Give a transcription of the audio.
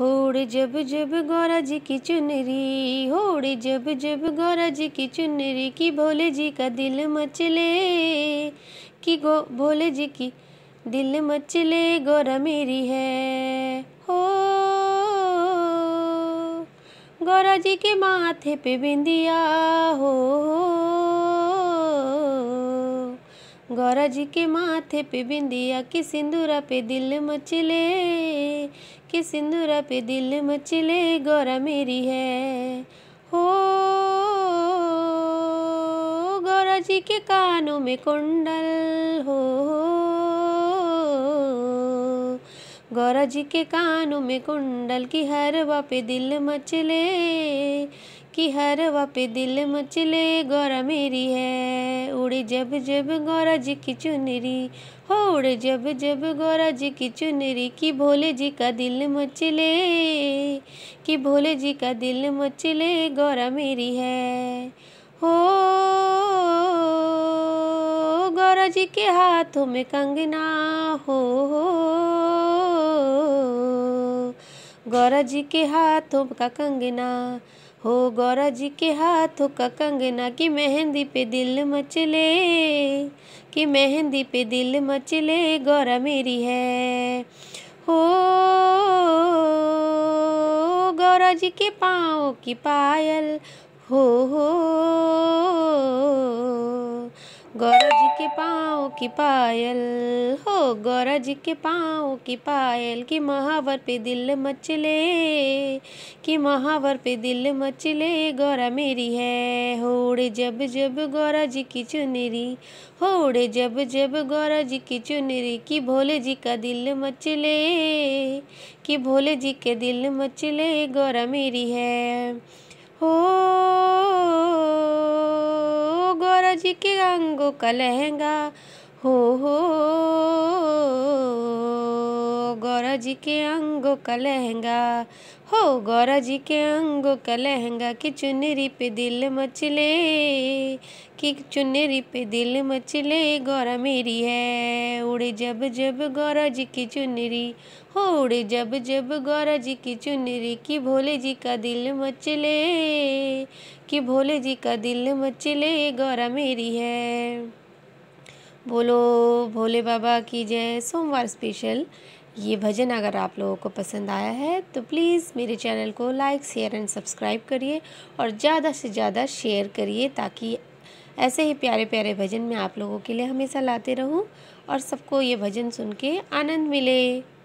होड़ जब जब गौरा जी की चुनरी होड़ जब जब गौरा जी की चुनरी की भोले जी का दिल मचले कि गो भोले जी की दिल मचले गौरा मेरी है हो गौरा जी के माथे पे बिंदिया हो, हो गौरा जी के माथे पे बिंदिया कि सिंदूरा पे दिल मचले कि सिंदूरा पे दिल मचले गौरा मेरी है हो गौरा जी के कानों में कुंडल हो गौरा जी के कानों में कुंडल की हर वापे दिल मचले कि हर वापे दिल मचले गौरा मेरी है उड़े जब जब गौरा जी की चुनरी हो उड़े जब जब गौरा जी की चुनरी कि भोले जी का दिल मचले कि भोले जी का दिल मचले गौरा मेरी है हो गौरा जी के हाथों में कंगना हो, हो गौरा जी के हाथों का कंगना हो गौरा जी के हाथों का कंगना कि मेहंदी पे दिल मचले कि मेहंदी पे दिल मचले गौरा मेरी है हो गौरा जी के पाँव की पायल हो हो गौरा जी के पाँव की पायल गौरा जी के पाँव की पायल की महावर पे दिल मचले की महावर पे दिल मचले गौरा मेरी है होड़े जब जब गौरा जी की चुनरी होड़े जब जब गौरा जी की चुनरी की भोले जी का दिल मचले कि भोले जी के दिल मचले गौरा मेरी है हो गौरा जी के अंगों का लहंगा हो हो गौरा जी के अंगों का लहंगा हो गौरा जी के अंगों का लहंगा कि चुनरी पे दिल मचले कि चुनरी पे दिल मचले गौरा मेरी है उड़े जब जब गौरा जी की चुनरी हो उड़े जब जब गौरा जी की चुनरी कि भोले जी का दिल मचले कि भोले जी का दिल मचले गौरा मेरी है बोलो भोले बाबा की जय सोमवार स्पेशल ये भजन अगर आप लोगों को पसंद आया है तो प्लीज़ मेरे चैनल को लाइक शेयर एंड सब्सक्राइब करिए और ज़्यादा से ज़्यादा शेयर करिए ताकि ऐसे ही प्यारे प्यारे भजन मैं आप लोगों के लिए हमेशा लाते रहूं और सबको ये भजन सुन के आनंद मिले